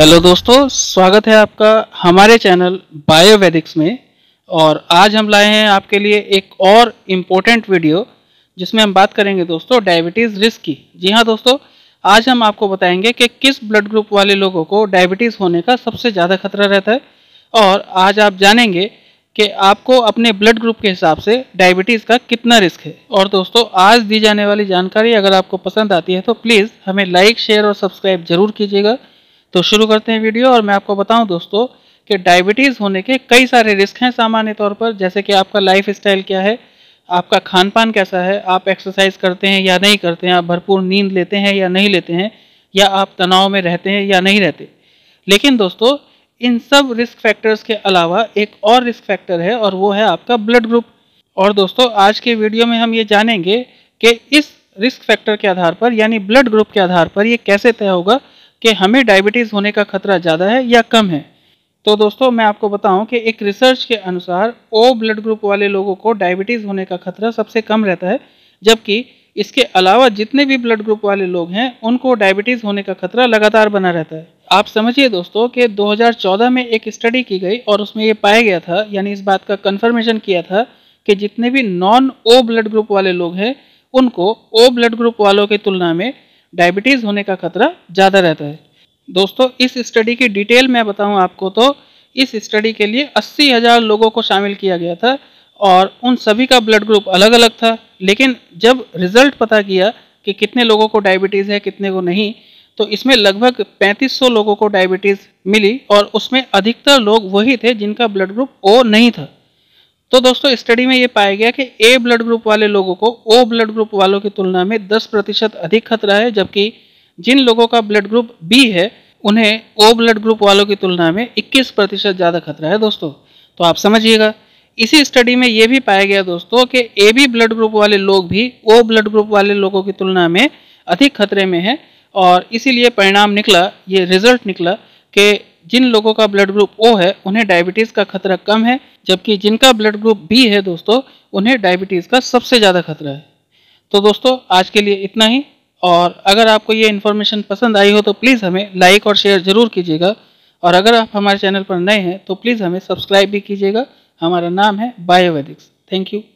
hello दोस्तों स्वागत है आपका हमारे चैनल बायोवेदिक्स में और आज हम लाए हैं आपके लिए एक और इम्पोर्टेंट वीडियो जिसमें हम बात करेंगे दोस्तों डायबिटीज़ रिस्क की जी हाँ दोस्तों आज हम आपको बताएंगे कि किस ब्लड ग्रुप वाले लोगों को डायबिटीज़ होने का सबसे ज़्यादा खतरा रहता है और आज आप जानेंगे कि आपको अपने ब्लड ग्रुप के हिसाब से डायबिटीज़ का कितना रिस्क है और दोस्तों आज दी जाने वाली जानकारी अगर आपको पसंद आती है तो प्लीज़ हमें लाइक शेयर और सब्सक्राइब ज़रूर कीजिएगा तो शुरू करते हैं वीडियो और मैं आपको बताऊं दोस्तों कि डायबिटीज़ होने के कई सारे रिस्क हैं सामान्य तौर पर जैसे कि आपका लाइफ स्टाइल क्या है आपका खान पान कैसा है आप एक्सरसाइज करते हैं या नहीं करते हैं आप भरपूर नींद लेते हैं या नहीं लेते हैं या आप तनाव में रहते हैं या नहीं रहते लेकिन दोस्तों इन सब रिस्क फैक्टर्स के अलावा एक और रिस्क फैक्टर है और वो है आपका ब्लड ग्रुप और दोस्तों आज के वीडियो में हम ये जानेंगे कि इस रिस्क फैक्टर के आधार पर यानी ब्लड ग्रुप के आधार पर ये कैसे तय होगा कि हमें डायबिटीज़ होने का खतरा ज़्यादा है या कम है तो दोस्तों मैं आपको बताऊं कि एक रिसर्च के अनुसार ओ ब्लड ग्रुप वाले लोगों को डायबिटीज़ होने का खतरा सबसे कम रहता है जबकि इसके अलावा जितने भी ब्लड ग्रुप वाले लोग हैं उनको डायबिटीज़ होने का खतरा लगातार बना रहता है आप समझिए दोस्तों कि 2014 में एक स्टडी की गई और उसमें ये पाया गया था यानी इस बात का कन्फर्मेशन किया था कि जितने भी नॉन ओ ब्लड ग्रुप वाले लोग हैं उनको ओ ब्लड ग्रुप वालों की तुलना में डायबिटीज़ होने का खतरा ज़्यादा रहता है दोस्तों इस स्टडी की डिटेल मैं बताऊँ आपको तो इस स्टडी के लिए अस्सी हज़ार लोगों को शामिल किया गया था और उन सभी का ब्लड ग्रुप अलग अलग था लेकिन जब रिज़ल्ट पता किया कि कितने लोगों को डायबिटीज़ है कितने को नहीं तो इसमें लगभग 3500 लोगों को डायबिटीज़ मिली और उसमें अधिकतर लोग वही थे जिनका ब्लड ग्रुप ओ नहीं था तो दोस्तों स्टडी में ये पाया गया कि ए ब्लड ग्रुप वाले लोगों को ओ ब्लड ग्रुप वालों की तुलना में 10 प्रतिशत अधिक खतरा है जबकि जिन लोगों का ब्लड ग्रुप बी है उन्हें ओ ब्लड ग्रुप वालों की तुलना में 21 प्रतिशत ज़्यादा खतरा है दोस्तों तो आप समझिएगा इसी स्टडी में ये भी पाया गया दोस्तों कि ए बी ब्लड ग्रुप वाले लोग भी ओ ब्लड ग्रुप वाले लोगों की तुलना में अधिक खतरे में है और इसीलिए परिणाम निकला ये रिजल्ट निकला कि जिन लोगों का ब्लड ग्रुप ओ है उन्हें डायबिटीज़ का खतरा कम है जबकि जिनका ब्लड ग्रुप बी है दोस्तों उन्हें डायबिटीज़ का सबसे ज़्यादा खतरा है तो दोस्तों आज के लिए इतना ही और अगर आपको ये इन्फॉर्मेशन पसंद आई हो तो प्लीज़ हमें लाइक और शेयर ज़रूर कीजिएगा और अगर आप हमारे चैनल पर नए हैं तो प्लीज़ हमें सब्सक्राइब भी कीजिएगा हमारा नाम है बायोवेदिक्स थैंक यू